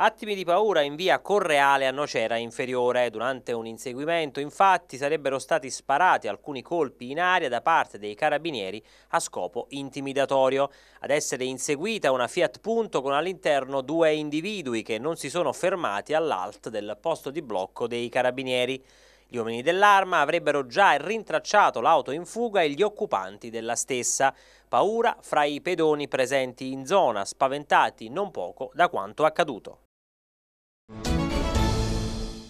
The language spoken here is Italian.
Attimi di paura in via Correale a Nocera Inferiore. Durante un inseguimento, infatti, sarebbero stati sparati alcuni colpi in aria da parte dei carabinieri a scopo intimidatorio. Ad essere inseguita una Fiat Punto con all'interno due individui che non si sono fermati all'alt del posto di blocco dei carabinieri. Gli uomini dell'arma avrebbero già rintracciato l'auto in fuga e gli occupanti della stessa. Paura fra i pedoni presenti in zona, spaventati non poco da quanto accaduto.